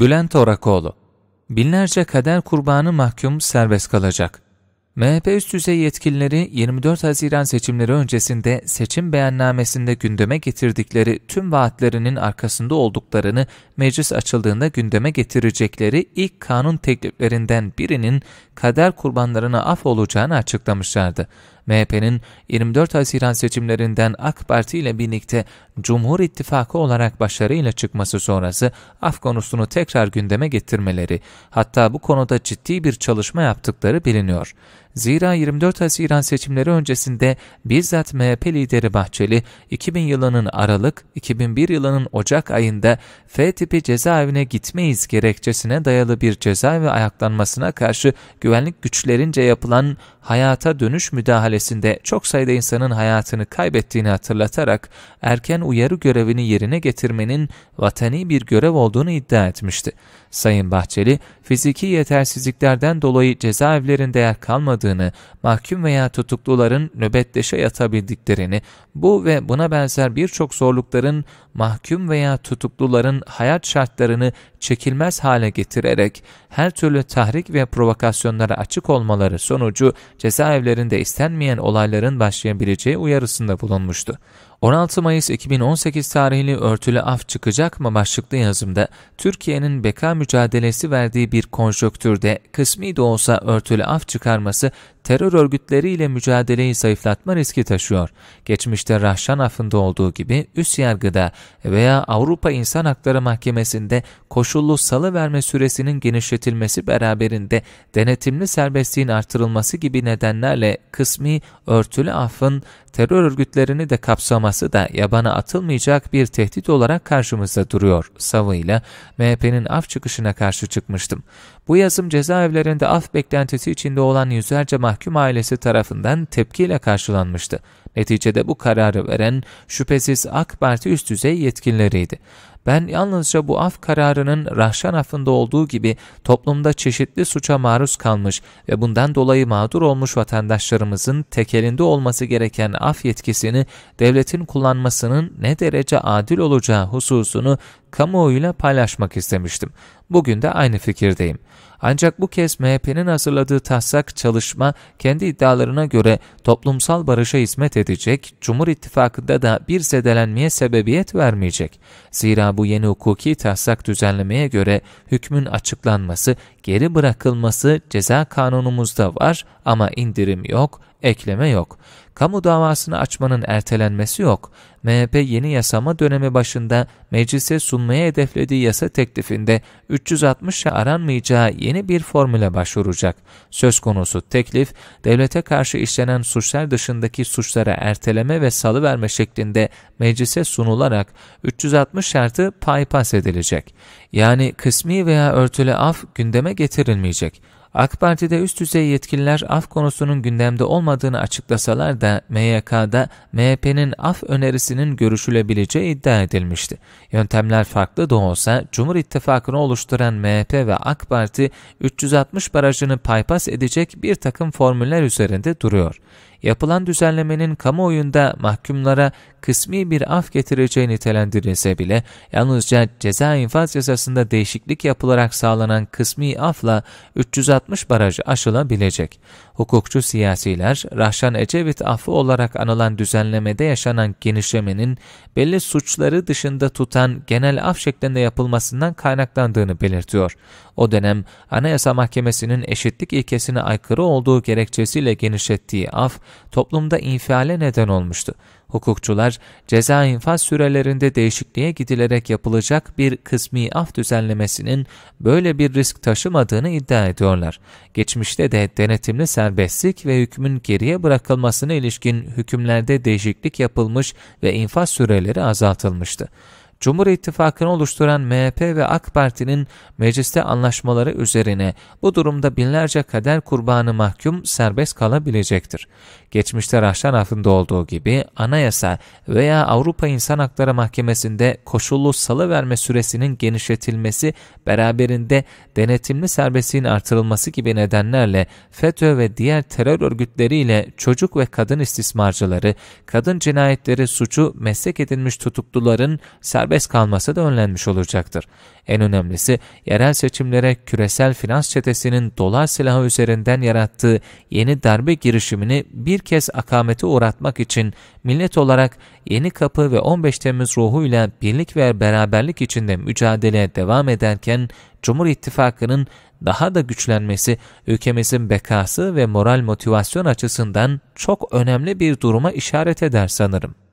Bülent Orakoğlu Binlerce kader kurbanı mahkum serbest kalacak. MHP üst düzey yetkilileri 24 Haziran seçimleri öncesinde seçim beyannamesinde gündeme getirdikleri tüm vaatlerinin arkasında olduklarını meclis açıldığında gündeme getirecekleri ilk kanun tekliflerinden birinin kader kurbanlarına af olacağını açıklamışlardı. MHP'nin 24 Haziran seçimlerinden AK Parti ile birlikte Cumhur İttifakı olarak başarıyla çıkması sonrası af konusunu tekrar gündeme getirmeleri, hatta bu konuda ciddi bir çalışma yaptıkları biliniyor. Zira 24 Haziran seçimleri öncesinde bizzat MHP lideri Bahçeli, 2000 yılının Aralık, 2001 yılının Ocak ayında F tipi cezaevine gitmeyiz gerekçesine dayalı bir cezaevi ayaklanmasına karşı güvenlik güçlerince yapılan hayata dönüş müdahalesinde çok sayıda insanın hayatını kaybettiğini hatırlatarak erken uyarı görevini yerine getirmenin vatani bir görev olduğunu iddia etmişti. Sayın Bahçeli, fiziki yetersizliklerden dolayı cezaevlerinde yer kalmadığı olmadığını, mahkum veya tutukluların nöbetleşe yatabildiklerini, bu ve buna benzer birçok zorlukların mahkum veya tutukluların hayat şartlarını çekilmez hale getirerek her türlü tahrik ve provokasyonlara açık olmaları sonucu cezaevlerinde istenmeyen olayların başlayabileceği uyarısında bulunmuştu. 16 Mayıs 2018 tarihli örtülü af çıkacak mı başlıklı yazımda Türkiye'nin beka mücadelesi verdiği bir konjöktürde kısmi de olsa örtülü af çıkarması terör örgütleriyle mücadeleyi zayıflatma riski taşıyor. Geçmişte Rahşan afında olduğu gibi üst yargıda veya Avrupa İnsan Hakları Mahkemesi'nde koşullu salı verme süresinin genişletilmesi beraberinde denetimli serbestliğin artırılması gibi nedenlerle kısmi örtülü affın terör örgütlerini de kapsaması iddiası da yabana atılmayacak bir tehdit olarak karşımızda duruyor savıyla MHP'nin af çıkışına karşı çıkmıştım. Bu yazım cezaevlerinde af beklentisi içinde olan yüzlerce mahkum ailesi tarafından tepkiyle karşılanmıştı. Neticede bu kararı veren şüphesiz AK Parti üst düzey yetkilileriydi. Ben yalnızca bu af kararının Rahşan affında olduğu gibi toplumda çeşitli suça maruz kalmış ve bundan dolayı mağdur olmuş vatandaşlarımızın tekelinde olması gereken af yetkisini devletin kullanmasının ne derece adil olacağı hususunu kamuoyuyla paylaşmak istemiştim. Bugün de aynı fikirdeyim. Ancak bu kez MHP'nin hazırladığı taslak çalışma kendi iddialarına göre toplumsal barışa hizmet edecek, Cumhur İttifakı'nda da bir zedelenmeye sebebiyet vermeyecek. Zira bu yeni hukuki taslak düzenlemeye göre hükmün açıklanması, geri bırakılması ceza kanunumuzda var ama indirim yok, ekleme yok. Kamu davasını açmanın ertelenmesi yok. MHP yeni yasama dönemi başında meclise sunmaya hedeflediği yasa teklifinde 360'a aranmayacağı yeni bir formüle başvuracak. Söz konusu teklif, devlete karşı işlenen suçlar dışındaki suçlara erteleme ve salıverme şeklinde meclise sunularak 360 şartı paypas edilecek. Yani kısmi veya örtülü af gündeme getirilmeyecek. AK Parti'de üst düzey yetkililer af konusunun gündemde olmadığını açıklasalar da MYK'da MHP'nin af önerisinin görüşülebileceği iddia edilmişti. Yöntemler farklı da olsa Cumhur İttifakı'nı oluşturan MHP ve AK Parti 360 barajını paypas edecek bir takım formüller üzerinde duruyor yapılan düzenlemenin kamuoyunda mahkumlara kısmi bir af getireceği nitelendirilse bile yalnızca ceza infaz yasasında değişiklik yapılarak sağlanan kısmi afla 360 barajı aşılabilecek. Hukukçu siyasiler, Rahşan Ecevit affı olarak anılan düzenlemede yaşanan genişlemenin belli suçları dışında tutan genel af şeklinde yapılmasından kaynaklandığını belirtiyor. O dönem Anayasa Mahkemesi'nin eşitlik ilkesine aykırı olduğu gerekçesiyle genişlettiği af, toplumda infiale neden olmuştu. Hukukçular, ceza infaz sürelerinde değişikliğe gidilerek yapılacak bir kısmi af düzenlemesinin böyle bir risk taşımadığını iddia ediyorlar. Geçmişte de denetimli serbestlik ve hükmün geriye bırakılmasına ilişkin hükümlerde değişiklik yapılmış ve infaz süreleri azaltılmıştı. Cumhur İttifakı'nı oluşturan MHP ve AK Parti'nin mecliste anlaşmaları üzerine bu durumda binlerce kader kurbanı mahkum serbest kalabilecektir. Geçmişte Rahşan Af'ında olduğu gibi anayasa veya Avrupa İnsan Hakları Mahkemesi'nde koşullu salı verme süresinin genişletilmesi beraberinde denetimli serbestliğin artırılması gibi nedenlerle FETÖ ve diğer terör örgütleriyle çocuk ve kadın istismarcıları, kadın cinayetleri suçu meslek edinmiş tutukluların serbest serbest kalması da önlenmiş olacaktır. En önemlisi yerel seçimlere küresel finans çetesinin dolar silahı üzerinden yarattığı yeni darbe girişimini bir kez akamete uğratmak için millet olarak Yeni Kapı ve 15 Temmuz ruhuyla birlik ve beraberlik içinde mücadeleye devam ederken Cumhur İttifakı'nın daha da güçlenmesi ülkemizin bekası ve moral motivasyon açısından çok önemli bir duruma işaret eder sanırım.